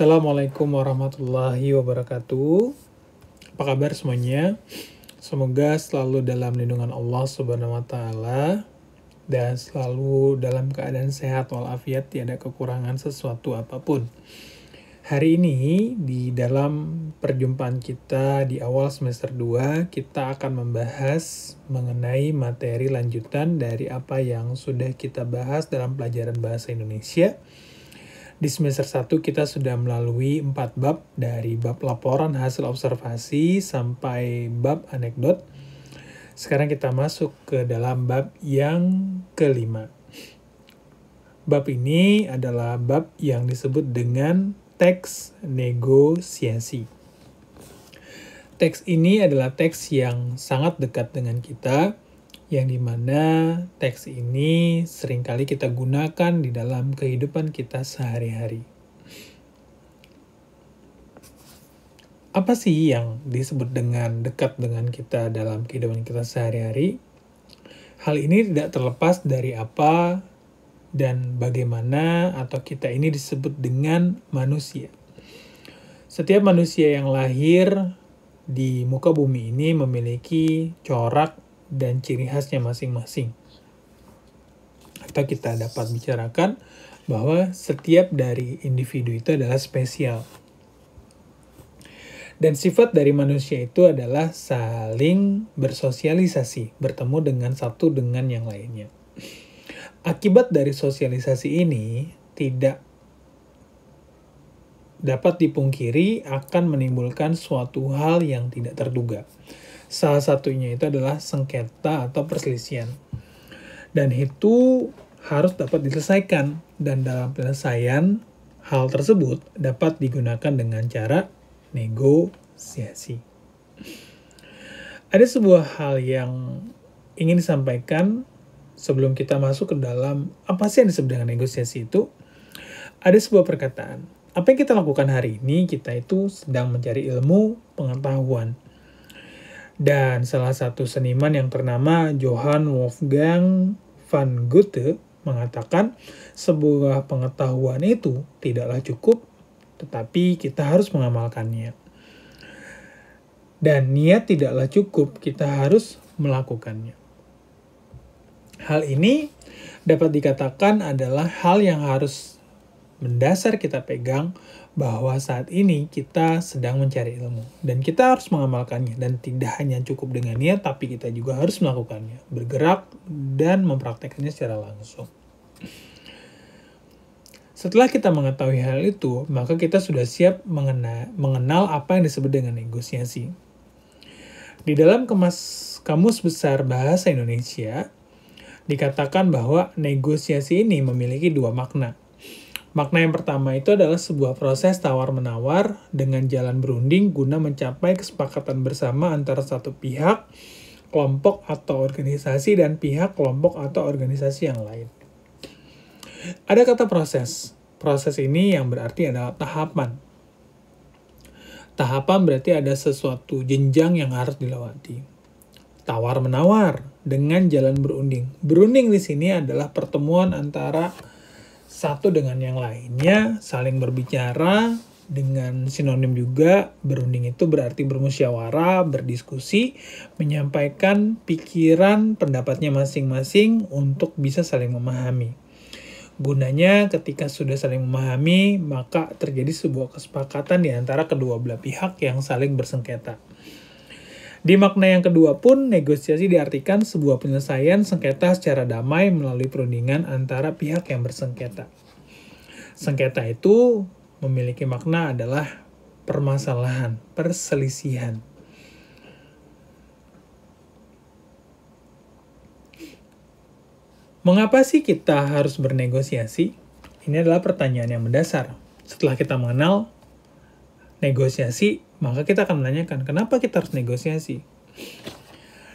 Assalamualaikum warahmatullahi wabarakatuh. Apa kabar semuanya? Semoga selalu dalam lindungan Allah Subhanahu wa taala dan selalu dalam keadaan sehat walafiat tiada kekurangan sesuatu apapun. Hari ini di dalam perjumpaan kita di awal semester 2 kita akan membahas mengenai materi lanjutan dari apa yang sudah kita bahas dalam pelajaran bahasa Indonesia di semester 1 kita sudah melalui 4 bab dari bab laporan hasil observasi sampai bab anekdot. Sekarang kita masuk ke dalam bab yang kelima. Bab ini adalah bab yang disebut dengan teks negosiasi. Teks ini adalah teks yang sangat dekat dengan kita, yang dimana teks ini seringkali kita gunakan di dalam kehidupan kita sehari-hari. Apa sih yang disebut dengan dekat dengan kita dalam kehidupan kita sehari-hari? Hal ini tidak terlepas dari apa dan bagaimana atau kita ini disebut dengan manusia. Setiap manusia yang lahir di muka bumi ini memiliki corak dan ciri khasnya masing-masing. Atau kita dapat bicarakan bahwa setiap dari individu itu adalah spesial. Dan sifat dari manusia itu adalah saling bersosialisasi, bertemu dengan satu dengan yang lainnya. Akibat dari sosialisasi ini tidak dapat dipungkiri akan menimbulkan suatu hal yang tidak terduga. Salah satunya itu adalah sengketa atau perselisihan. Dan itu harus dapat diselesaikan dan dalam penyelesaian hal tersebut dapat digunakan dengan cara negosiasi. Ada sebuah hal yang ingin disampaikan sebelum kita masuk ke dalam apa sih yang disebut dengan negosiasi itu. Ada sebuah perkataan, apa yang kita lakukan hari ini kita itu sedang mencari ilmu pengetahuan dan salah satu seniman yang ternama Johann Wolfgang van Goethe mengatakan sebuah pengetahuan itu tidaklah cukup, tetapi kita harus mengamalkannya. Dan niat tidaklah cukup, kita harus melakukannya. Hal ini dapat dikatakan adalah hal yang harus mendasar kita pegang bahwa saat ini kita sedang mencari ilmu dan kita harus mengamalkannya dan tidak hanya cukup dengan niat tapi kita juga harus melakukannya, bergerak dan mempraktekannya secara langsung. Setelah kita mengetahui hal itu, maka kita sudah siap mengena, mengenal apa yang disebut dengan negosiasi. Di dalam kemas Kamus Besar Bahasa Indonesia, dikatakan bahwa negosiasi ini memiliki dua makna, Makna yang pertama itu adalah sebuah proses tawar-menawar dengan jalan berunding guna mencapai kesepakatan bersama antara satu pihak, kelompok atau organisasi, dan pihak, kelompok, atau organisasi yang lain. Ada kata proses. Proses ini yang berarti adalah tahapan. Tahapan berarti ada sesuatu jenjang yang harus dilewati. Tawar-menawar dengan jalan berunding. Berunding di sini adalah pertemuan antara satu dengan yang lainnya, saling berbicara dengan sinonim juga berunding itu berarti bermusyawarah, berdiskusi, menyampaikan pikiran, pendapatnya masing-masing untuk bisa saling memahami. Gunanya ketika sudah saling memahami, maka terjadi sebuah kesepakatan di antara kedua belah pihak yang saling bersengketa. Di makna yang kedua pun, negosiasi diartikan sebuah penyelesaian sengketa secara damai melalui perundingan antara pihak yang bersengketa. Sengketa itu memiliki makna adalah permasalahan, perselisihan. Mengapa sih kita harus bernegosiasi? Ini adalah pertanyaan yang mendasar. Setelah kita mengenal negosiasi, maka kita akan menanyakan, kenapa kita harus negosiasi?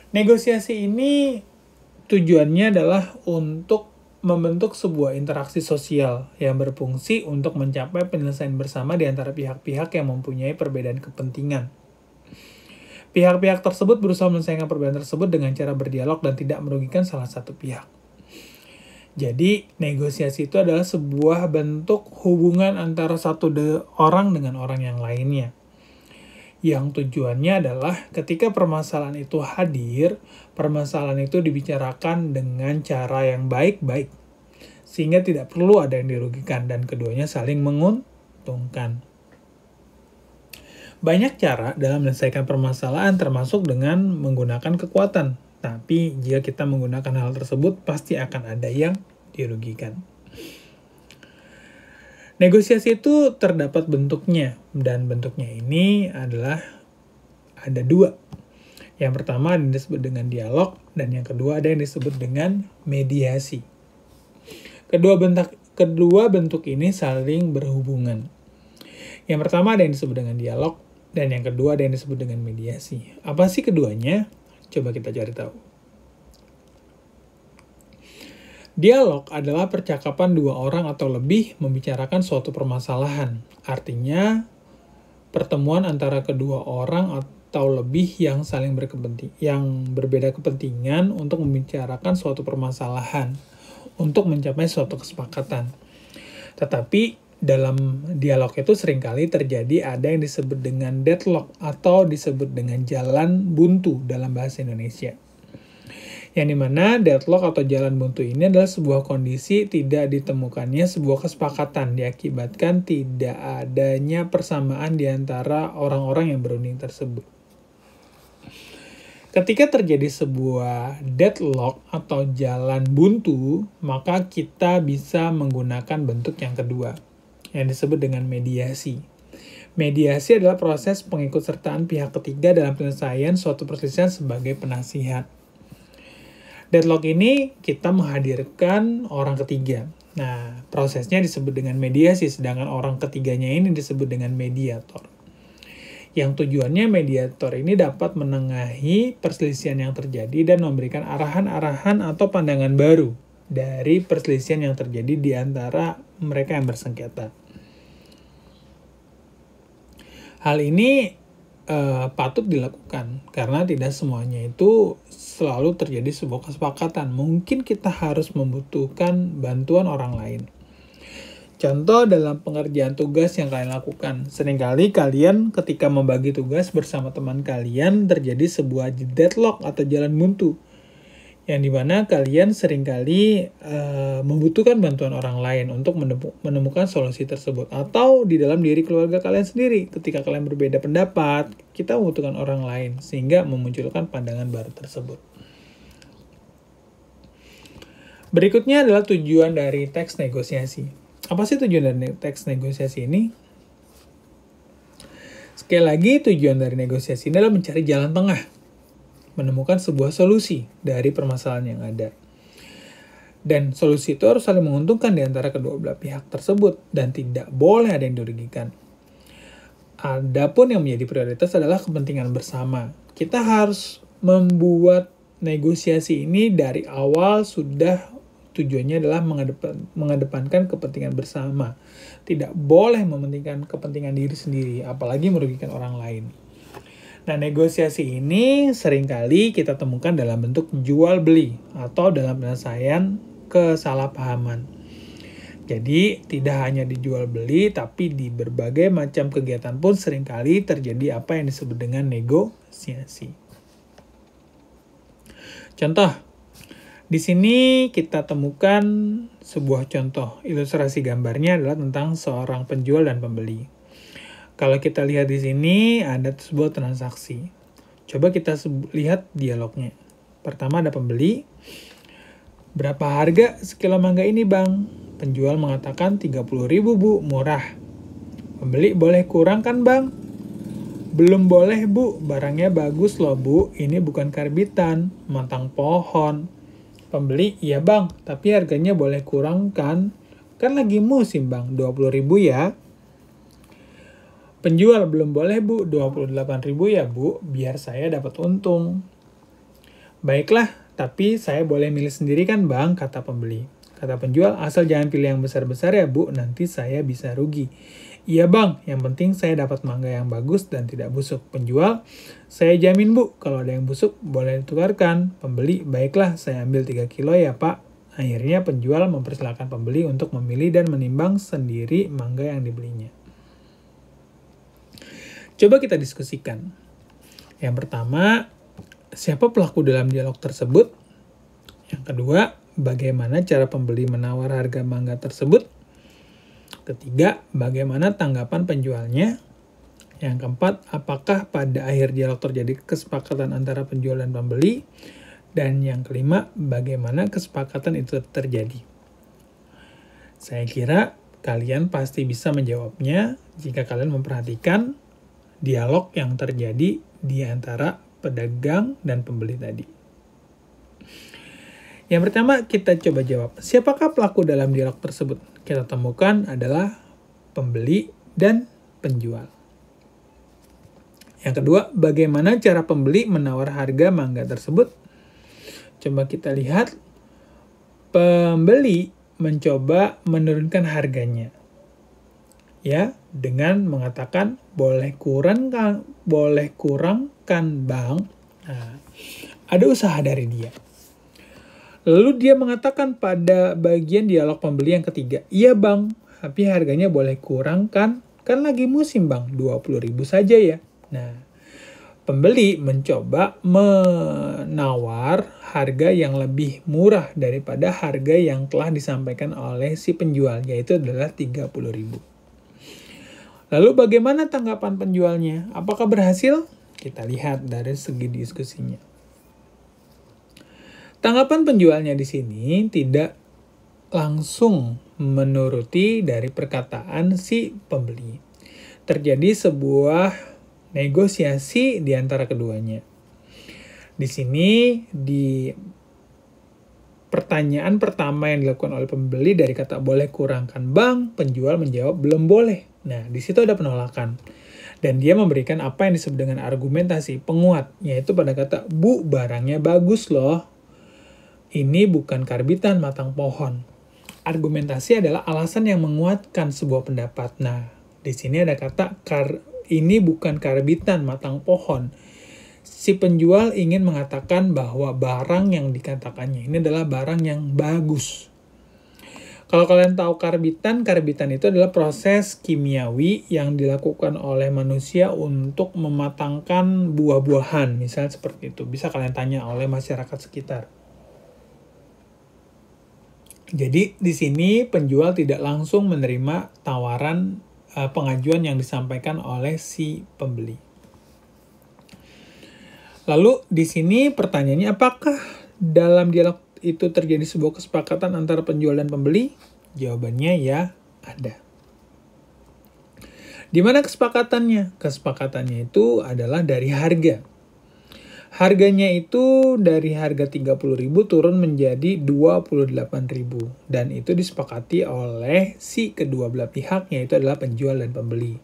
Negosiasi ini tujuannya adalah untuk membentuk sebuah interaksi sosial yang berfungsi untuk mencapai penyelesaian bersama di antara pihak-pihak yang mempunyai perbedaan kepentingan. Pihak-pihak tersebut berusaha menyelesaikan perbedaan tersebut dengan cara berdialog dan tidak merugikan salah satu pihak. Jadi, negosiasi itu adalah sebuah bentuk hubungan antara satu de orang dengan orang yang lainnya yang tujuannya adalah ketika permasalahan itu hadir, permasalahan itu dibicarakan dengan cara yang baik-baik, sehingga tidak perlu ada yang dirugikan dan keduanya saling menguntungkan. Banyak cara dalam menyelesaikan permasalahan termasuk dengan menggunakan kekuatan, tapi jika kita menggunakan hal tersebut pasti akan ada yang dirugikan. Negosiasi itu terdapat bentuknya, dan bentuknya ini adalah ada dua. Yang pertama ada yang disebut dengan dialog, dan yang kedua ada yang disebut dengan mediasi. Kedua bentuk kedua bentuk ini saling berhubungan. Yang pertama ada yang disebut dengan dialog, dan yang kedua ada yang disebut dengan mediasi. Apa sih keduanya? Coba kita cari tahu. Dialog adalah percakapan dua orang atau lebih membicarakan suatu permasalahan. Artinya, pertemuan antara kedua orang atau lebih yang saling berkepenting, yang berbeda kepentingan untuk membicarakan suatu permasalahan untuk mencapai suatu kesepakatan. Tetapi dalam dialog itu seringkali terjadi ada yang disebut dengan deadlock atau disebut dengan jalan buntu dalam bahasa Indonesia yang dimana deadlock atau jalan buntu ini adalah sebuah kondisi tidak ditemukannya sebuah kesepakatan diakibatkan tidak adanya persamaan di antara orang-orang yang berunding tersebut. Ketika terjadi sebuah deadlock atau jalan buntu, maka kita bisa menggunakan bentuk yang kedua, yang disebut dengan mediasi. Mediasi adalah proses pengikutsertaan pihak ketiga dalam penyelesaian suatu perselisihan sebagai penasihat. Deadlock ini kita menghadirkan orang ketiga. Nah, prosesnya disebut dengan mediasi, sedangkan orang ketiganya ini disebut dengan mediator. Yang tujuannya mediator ini dapat menengahi perselisihan yang terjadi dan memberikan arahan-arahan atau pandangan baru dari perselisihan yang terjadi di antara mereka yang bersengketa. Hal ini uh, patut dilakukan karena tidak semuanya itu selalu terjadi sebuah kesepakatan. Mungkin kita harus membutuhkan bantuan orang lain. Contoh dalam pengerjaan tugas yang kalian lakukan. Seringkali kalian ketika membagi tugas bersama teman kalian terjadi sebuah deadlock atau jalan buntu yang dimana kalian seringkali uh, membutuhkan bantuan orang lain untuk menemukan solusi tersebut atau di dalam diri keluarga kalian sendiri ketika kalian berbeda pendapat kita membutuhkan orang lain sehingga memunculkan pandangan baru tersebut berikutnya adalah tujuan dari teks negosiasi apa sih tujuan dari teks negosiasi ini sekali lagi tujuan dari negosiasi ini adalah mencari jalan tengah menemukan sebuah solusi dari permasalahan yang ada. Dan solusi itu harus saling menguntungkan di antara kedua belah pihak tersebut dan tidak boleh ada yang dirugikan. Adapun yang menjadi prioritas adalah kepentingan bersama. Kita harus membuat negosiasi ini dari awal sudah tujuannya adalah mengedepan, mengedepankan kepentingan bersama. Tidak boleh mementingkan kepentingan diri sendiri, apalagi merugikan orang lain. Nah, negosiasi ini seringkali kita temukan dalam bentuk jual beli atau dalam penyelesaian kesalahpahaman. Jadi, tidak hanya dijual beli, tapi di berbagai macam kegiatan pun seringkali terjadi apa yang disebut dengan negosiasi. Contoh, di sini kita temukan sebuah contoh. Ilustrasi gambarnya adalah tentang seorang penjual dan pembeli. Kalau kita lihat di sini, ada sebuah transaksi. Coba kita lihat dialognya. Pertama ada pembeli. Berapa harga sekilo mangga ini bang? Penjual mengatakan 30 ribu bu, murah. Pembeli boleh kurang kan bang? Belum boleh bu, barangnya bagus loh bu, ini bukan karbitan, matang pohon. Pembeli, iya bang, tapi harganya boleh kurangkan. kan? Kan lagi musim bang, 20 ribu ya. Penjual belum boleh bu, 28 ribu ya bu, biar saya dapat untung. Baiklah, tapi saya boleh milih sendiri kan bang, kata pembeli. Kata penjual, asal jangan pilih yang besar-besar ya bu, nanti saya bisa rugi. Iya bang, yang penting saya dapat mangga yang bagus dan tidak busuk. Penjual, saya jamin bu, kalau ada yang busuk boleh ditukarkan. Pembeli, baiklah saya ambil 3 kilo ya pak. Akhirnya penjual mempersilahkan pembeli untuk memilih dan menimbang sendiri mangga yang dibelinya. Coba kita diskusikan. Yang pertama, siapa pelaku dalam dialog tersebut? Yang kedua, bagaimana cara pembeli menawar harga mangga tersebut? Ketiga, bagaimana tanggapan penjualnya? Yang keempat, apakah pada akhir dialog terjadi kesepakatan antara penjual dan pembeli? Dan yang kelima, bagaimana kesepakatan itu terjadi? Saya kira kalian pasti bisa menjawabnya jika kalian memperhatikan dialog yang terjadi di antara pedagang dan pembeli tadi. Yang pertama kita coba jawab, siapakah pelaku dalam dialog tersebut? Kita temukan adalah pembeli dan penjual. Yang kedua, bagaimana cara pembeli menawar harga mangga tersebut? Coba kita lihat, pembeli mencoba menurunkan harganya ya dengan mengatakan boleh kurang kan boleh kurang kan, bang nah, ada usaha dari dia lalu dia mengatakan pada bagian dialog pembeli yang ketiga iya bang tapi harganya boleh kurang kan, kan lagi musim bang 20.000 saja ya nah pembeli mencoba menawar harga yang lebih murah daripada harga yang telah disampaikan oleh si penjual yaitu adalah 30.000. Lalu bagaimana tanggapan penjualnya? Apakah berhasil? Kita lihat dari segi diskusinya. Tanggapan penjualnya di sini tidak langsung menuruti dari perkataan si pembeli. Terjadi sebuah negosiasi di antara keduanya. Di sini di pertanyaan pertama yang dilakukan oleh pembeli dari kata boleh kurangkan bank, penjual menjawab belum boleh. Nah, di situ ada penolakan. Dan dia memberikan apa yang disebut dengan argumentasi penguat, yaitu pada kata, Bu, barangnya bagus loh. Ini bukan karbitan matang pohon. Argumentasi adalah alasan yang menguatkan sebuah pendapat. Nah, di sini ada kata, kar ini bukan karbitan matang pohon. Si penjual ingin mengatakan bahwa barang yang dikatakannya ini adalah barang yang bagus kalau kalian tahu karbitan, karbitan itu adalah proses kimiawi yang dilakukan oleh manusia untuk mematangkan buah-buahan, misalnya seperti itu. Bisa kalian tanya oleh masyarakat sekitar. Jadi di sini penjual tidak langsung menerima tawaran uh, pengajuan yang disampaikan oleh si pembeli. Lalu di sini pertanyaannya apakah dalam dialog itu terjadi sebuah kesepakatan antara penjual dan pembeli? Jawabannya ya ada. Di mana kesepakatannya? Kesepakatannya itu adalah dari harga. Harganya itu dari harga 30.000 turun menjadi 28.000 dan itu disepakati oleh si kedua belah pihak yaitu adalah penjual dan pembeli.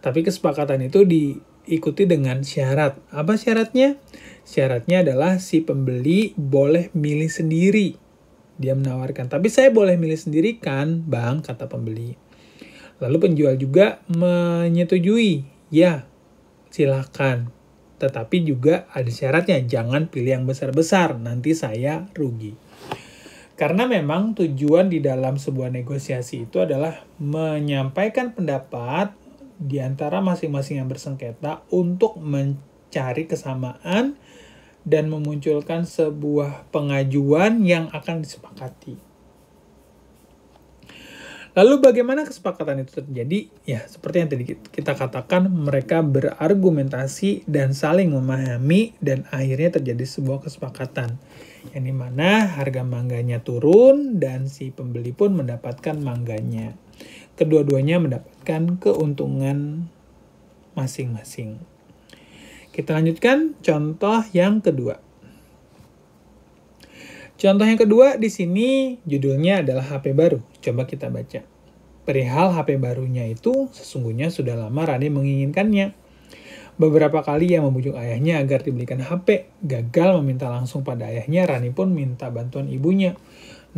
Tapi kesepakatan itu di ikuti dengan syarat. Apa syaratnya? Syaratnya adalah si pembeli boleh milih sendiri. Dia menawarkan, tapi saya boleh milih sendiri kan, Bang, kata pembeli. Lalu penjual juga menyetujui, ya, silakan. Tetapi juga ada syaratnya, jangan pilih yang besar-besar, nanti saya rugi. Karena memang tujuan di dalam sebuah negosiasi itu adalah menyampaikan pendapat di antara masing-masing yang bersengketa untuk mencari kesamaan dan memunculkan sebuah pengajuan yang akan disepakati. Lalu bagaimana kesepakatan itu terjadi? Ya, seperti yang tadi kita katakan, mereka berargumentasi dan saling memahami dan akhirnya terjadi sebuah kesepakatan. Yang dimana harga mangganya turun dan si pembeli pun mendapatkan mangganya. Kedua-duanya mendapatkan keuntungan masing-masing. Kita lanjutkan contoh yang kedua. Contoh yang kedua di sini judulnya adalah HP baru. Coba kita baca. Perihal HP barunya itu sesungguhnya sudah lama Rani menginginkannya. Beberapa kali ia membujuk ayahnya agar dibelikan HP. Gagal meminta langsung pada ayahnya, Rani pun minta bantuan ibunya.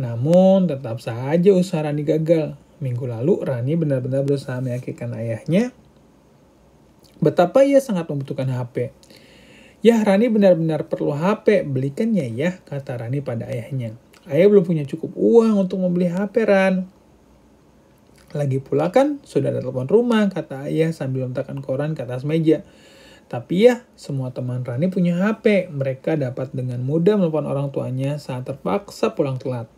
Namun tetap saja usaha Rani gagal. Minggu lalu, Rani benar-benar berusaha meyakinkan ayahnya betapa ia sangat membutuhkan HP. Ya, Rani benar-benar perlu HP, belikan ya, ya, kata Rani pada ayahnya. Ayah belum punya cukup uang untuk membeli HP, Ran. Lagi pula kan, sudah ada telepon rumah, kata ayah sambil letakkan koran ke atas meja. Tapi ya, semua teman Rani punya HP. Mereka dapat dengan mudah menelepon orang tuanya saat terpaksa pulang telat.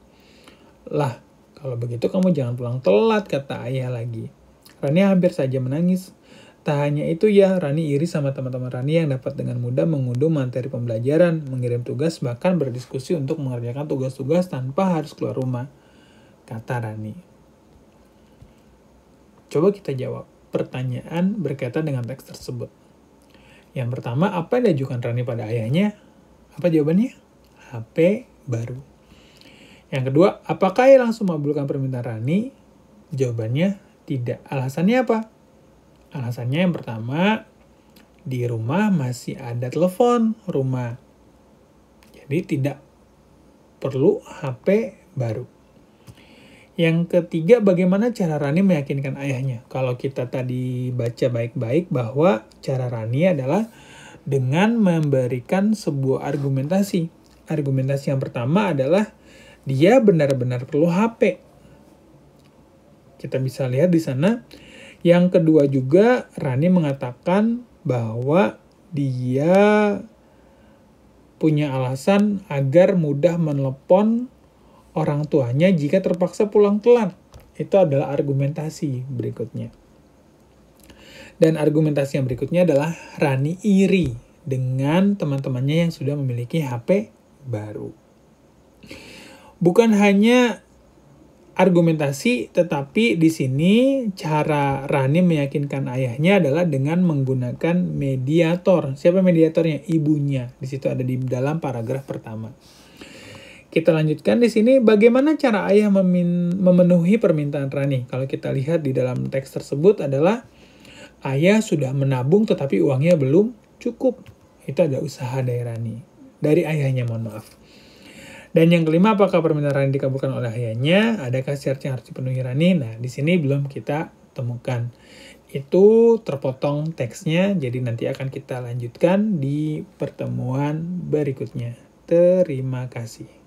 Lah, kalau begitu kamu jangan pulang telat, kata ayah lagi. Rani hampir saja menangis. Tak hanya itu ya, Rani iri sama teman-teman Rani yang dapat dengan mudah mengunduh materi pembelajaran, mengirim tugas, bahkan berdiskusi untuk mengerjakan tugas-tugas tanpa harus keluar rumah, kata Rani. Coba kita jawab pertanyaan berkaitan dengan teks tersebut. Yang pertama, apa yang diajukan Rani pada ayahnya? Apa jawabannya? HP baru. Yang kedua, apakah ia langsung mengabulkan permintaan Rani? Jawabannya tidak. Alasannya apa? Alasannya yang pertama, di rumah masih ada telepon rumah. Jadi tidak perlu HP baru. Yang ketiga, bagaimana cara Rani meyakinkan ayahnya? Kalau kita tadi baca baik-baik bahwa cara Rani adalah dengan memberikan sebuah argumentasi. Argumentasi yang pertama adalah dia benar-benar perlu HP. Kita bisa lihat di sana. Yang kedua juga Rani mengatakan bahwa dia punya alasan agar mudah menelpon orang tuanya jika terpaksa pulang telat. Itu adalah argumentasi berikutnya. Dan argumentasi yang berikutnya adalah Rani iri dengan teman-temannya yang sudah memiliki HP baru bukan hanya argumentasi, tetapi di sini cara Rani meyakinkan ayahnya adalah dengan menggunakan mediator. Siapa mediatornya? Ibunya. Di situ ada di dalam paragraf pertama. Kita lanjutkan di sini bagaimana cara ayah memenuhi permintaan Rani. Kalau kita lihat di dalam teks tersebut adalah ayah sudah menabung tetapi uangnya belum cukup. Itu ada usaha dari Rani. Dari ayahnya mohon maaf. Dan yang kelima, apakah permintaan Rani dikabulkan oleh ayahnya? Adakah syarat yang harus dipenuhi Rani? Nah, di sini belum kita temukan. Itu terpotong teksnya, jadi nanti akan kita lanjutkan di pertemuan berikutnya. Terima kasih.